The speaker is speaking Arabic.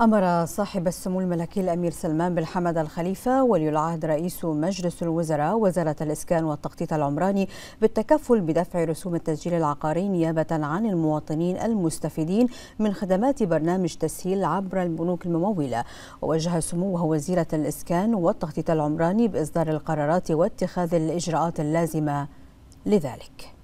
أمر صاحب السمو الملكي الأمير سلمان بن حمد الخليفة ولي العهد رئيس مجلس الوزراء وزارة الإسكان والتخطيط العمراني بالتكفل بدفع رسوم التسجيل العقاري نيابة عن المواطنين المستفيدين من خدمات برنامج تسهيل عبر البنوك الممولة ووجه سموه وزيرة الإسكان والتخطيط العمراني بإصدار القرارات واتخاذ الإجراءات اللازمة لذلك